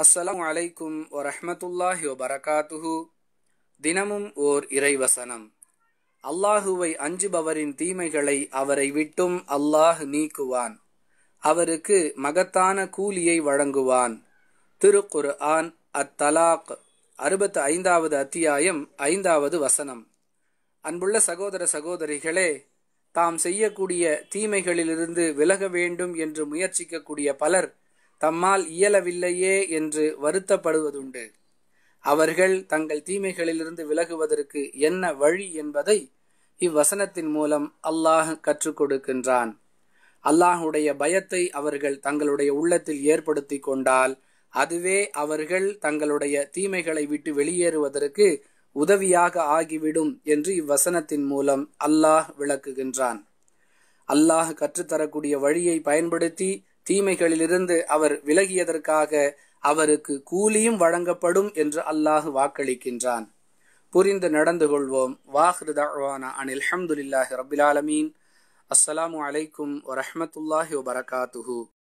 அஸ்ஸலாம் அலைக்கும் வரஹமத்துல்லாஹி வபரகாத்துஹு தினமும் ஓர் இறைவசனம் அல்லாஹுவை அஞ்சுபவரின் தீமைகளை அவரை விட்டும் அல்லாஹ் நீக்குவான் அவருக்கு மகத்தான கூலியை வழங்குவான் திருக்குர் ஆன் அத்தலாக் அறுபத்து ஐந்தாவது அத்தியாயம் ஐந்தாவது வசனம் அன்புள்ள சகோதர சகோதரிகளே தாம் செய்யக்கூடிய தீமைகளிலிருந்து விலக வேண்டும் என்று முயற்சிக்கக்கூடிய பலர் தம்மால் இயலவில்லையே என்று வருத்தப்படுவதுண்டு அவர்கள் தங்கள் தீமைகளிலிருந்து விலகுவதற்கு என்ன வழி என்பதை இவ்வசனத்தின் மூலம் அல்லாஹ் கற்றுக் கொடுக்கின்றான் அல்லாஹுடைய பயத்தை அவர்கள் தங்களுடைய உள்ளத்தில் ஏற்படுத்தி கொண்டால் அதுவே அவர்கள் தங்களுடைய தீமைகளை விட்டு வெளியேறுவதற்கு உதவியாக ஆகிவிடும் என்று இவ்வசனத்தின் மூலம் அல்லாஹ் விளக்குகின்றான் அல்லாஹ் கற்றுத்தரக்கூடிய வழியை பயன்படுத்தி தீமைகளிலிருந்து அவர் விலகியதற்காக அவருக்கு கூலியும் வழங்கப்படும் என்று அல்லாஹ் வாக்களிக்கின்றான் புரிந்து நடந்து கொள்வோம் வாஹ்ரு அனில் அஹமதுல்லாஹி ரபிலாலமீன் அஸ்ஸலாமு அலைக்கும் வரமத்துல்லாஹி வபரகாத்துஹூ